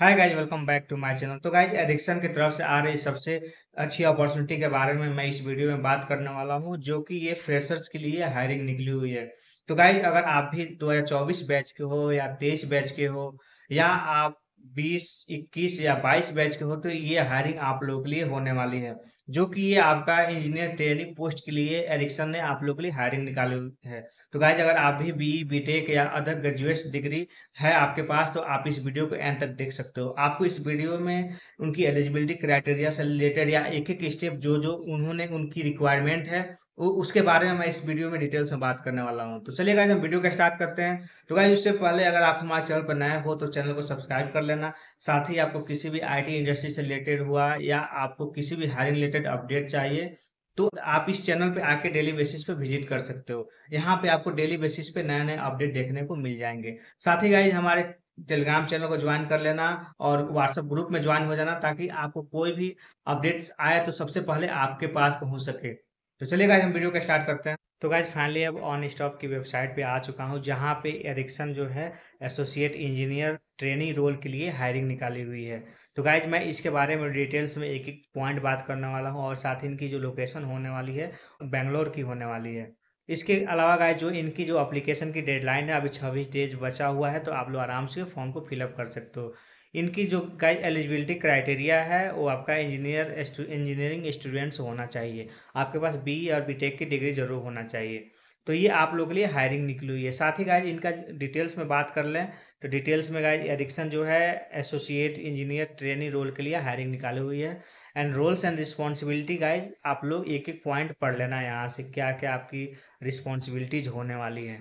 hi guys welcome back to my channel तो guys addiction की तरफ से आ रही सबसे अच्छी अपॉर्चुनिटी के बारे में मैं इस वीडियो में बात करने वाला हूँ जो कि ये फ्रेशर्स के लिए हायरिंग निकली हुई है तो गाइज अगर आप भी 2024 बैच के हो या 23 बैच के हो या आप बीस इक्कीस या बाईस बैच के हो तो ये हायरिंग आप लोगों के लिए होने वाली है जो कि ये आपका इंजीनियर ट्रेनिंग पोस्ट के लिए एरिक्सन ने आप लोगों के लिए हायरिंग निकाली है तो गाइज अगर आप भी बी बी टेक या अदर ग्रेजुएट डिग्री है आपके पास तो आप इस वीडियो को एंड तक देख सकते हो आपको इस वीडियो में उनकी एलिजिबिलिटी क्राइटेरिया से रिलेटेड या एक एक स्टेप जो जो उन्होंने उनकी रिक्वायरमेंट है उसके बारे में मैं इस वीडियो में डिटेल्स में बात करने वाला हूँ तो चलिए गाइज हम वीडियो का स्टार्ट करते हैं तो गाइज उससे पहले अगर आप हमारे चैनल पर नए हो तो चैनल को सब्सक्राइब कर लेना साथ ही आपको किसी भी आईटी इंडस्ट्री से रिलेटेड हुआ या आपको किसी भी हायरिंग रिलेटेड अपडेट चाहिए तो आप इस चैनल पे आके डेली बेसिस पे विजिट कर सकते हो यहाँ पे आपको डेली बेसिस पे नए नए अपडेट देखने को मिल जाएंगे साथ ही गाइज हमारे टेलीग्राम चैनल को ज्वाइन कर लेना और व्हाट्सएप ग्रुप में ज्वाइन हो जाना ताकि आपको कोई भी अपडेट्स आए तो सबसे पहले आपके पास पहुंच सके तो चलिए गाइज हम वीडियो का स्टार्ट करते हैं तो गाइज फाइनली अब ऑन स्टॉप की वेबसाइट पे आ चुका हूँ जहाँ पे एरिक्सन जो है एसोसिएट इंजीनियर ट्रेनिंग रोल के लिए हायरिंग निकाली हुई है तो गाइज मैं इसके बारे में डिटेल्स में एक एक पॉइंट बात करने वाला हूँ और साथ ही इनकी जो लोकेशन होने वाली है बेंगलोर की होने वाली है इसके अलावा गाय जो इनकी जो अप्लीकेशन की डेडलाइन है अभी छब्बीस डेज बचा हुआ है तो आप लोग आराम से फॉर्म को फिलअप कर सकते हो इनकी जो गाइज एलिजिबिलिटी क्राइटेरिया है वो आपका इंजीनियर इंजीनियरिंग स्टूडेंट्स होना चाहिए आपके पास बी और बी टेक की डिग्री जरूर होना चाहिए तो ये आप लोग के लिए हायरिंग निकली हुई है साथ ही गाइज इनका डिटेल्स में बात कर लें तो डिटेल्स में गाइज एडिक्सन जो है एसोसिएट इंजीनियर ट्रेनिंग रोल के लिए हायरिंग निकाली हुई है and roles and responsibility guys आप लोग एक एक पॉइंट पढ़ लेना यहाँ से क्या क्या आपकी रिस्पॉन्सिबिलिटीज होने वाली है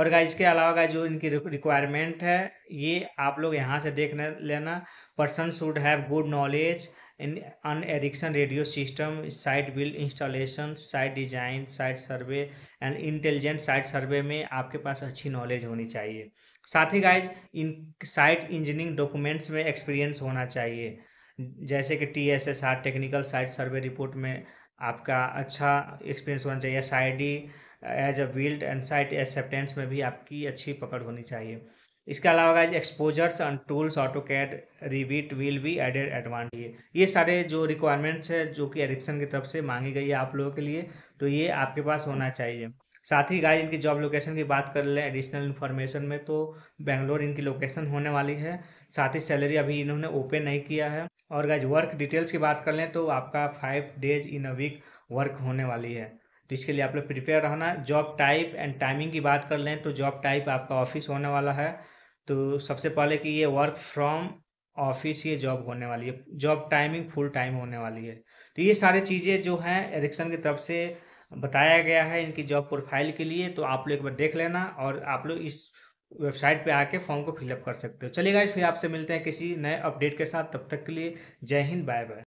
और गाइज इसके अलावा गाइज जो इनकी रिक्वायरमेंट है ये आप लोग यहाँ से देख लेना person should have good knowledge in an Ericsson radio system site build installation site design site survey and intelligent site survey में आपके पास अच्छी नॉलेज होनी चाहिए साथ ही guys in site engineering documents में एक्सपीरियंस होना चाहिए जैसे कि T S S R technical site survey report में आपका अच्छा एक्सपीरियंस होना चाहिए S I D as a build and site acceptance में भी आपकी अच्छी पकड़ होनी चाहिए इसके अलावा exposures and tools AutoCAD Revit will be added advantage ये सारे जो रिक्वायरमेंट्स है जो कि एडिक्शन की तरफ से मांगी गई है आप लोगों के लिए तो ये आपके पास होना चाहिए साथ ही गाइस इनकी जॉब लोकेशन की बात कर लें एडिशनल इन्फॉर्मेशन में तो बेंगलोर इनकी लोकेशन होने वाली है साथ ही सैलरी अभी इन्होंने ओपन नहीं किया है और गाइज वर्क डिटेल्स की बात कर लें तो आपका five days in a week work होने वाली है तो इसके लिए आप लोग प्रिपेयर रहना जॉब टाइप एंड टाइमिंग की बात कर लें तो जॉब टाइप आपका ऑफिस होने वाला है तो सबसे पहले कि ये वर्क फ्रॉम ऑफिस ये जॉब होने वाली है जॉब टाइमिंग फुल टाइम होने वाली है तो ये सारी चीज़ें जो हैं एरिक्सन की तरफ से बताया गया है इनकी जॉब प्रोफाइल के लिए तो आप लोग एक बार देख लेना और आप लोग इस वेबसाइट पे आके फॉर्म को फिलअप कर सकते हो चलिए गाइज फिर आपसे मिलते हैं किसी नए अपडेट के साथ तब तक के लिए जय हिंद बाय बाय